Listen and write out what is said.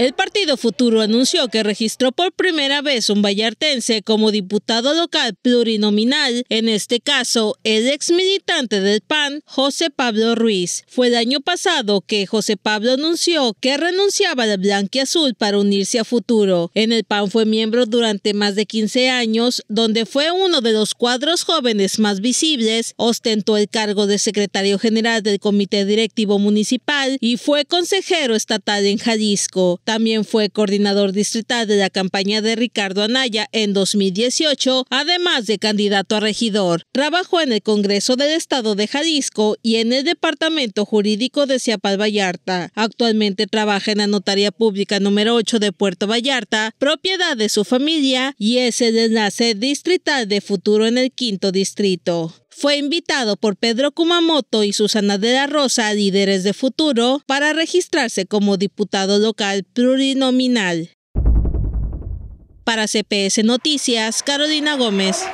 El Partido Futuro anunció que registró por primera vez un vallartense como diputado local plurinominal, en este caso el ex militante del PAN, José Pablo Ruiz. Fue el año pasado que José Pablo anunció que renunciaba a la Azul para unirse a Futuro. En el PAN fue miembro durante más de 15 años, donde fue uno de los cuadros jóvenes más visibles, ostentó el cargo de secretario general del Comité Directivo Municipal y fue consejero estatal en Jalisco. También fue coordinador distrital de la campaña de Ricardo Anaya en 2018, además de candidato a regidor. Trabajó en el Congreso del Estado de Jalisco y en el Departamento Jurídico de Ciapal Vallarta. Actualmente trabaja en la Notaría Pública número 8 de Puerto Vallarta, propiedad de su familia, y es el enlace distrital de Futuro en el quinto distrito fue invitado por Pedro Kumamoto y Susana de Rosa, líderes de futuro, para registrarse como diputado local plurinominal. Para CPS Noticias, Carolina Gómez.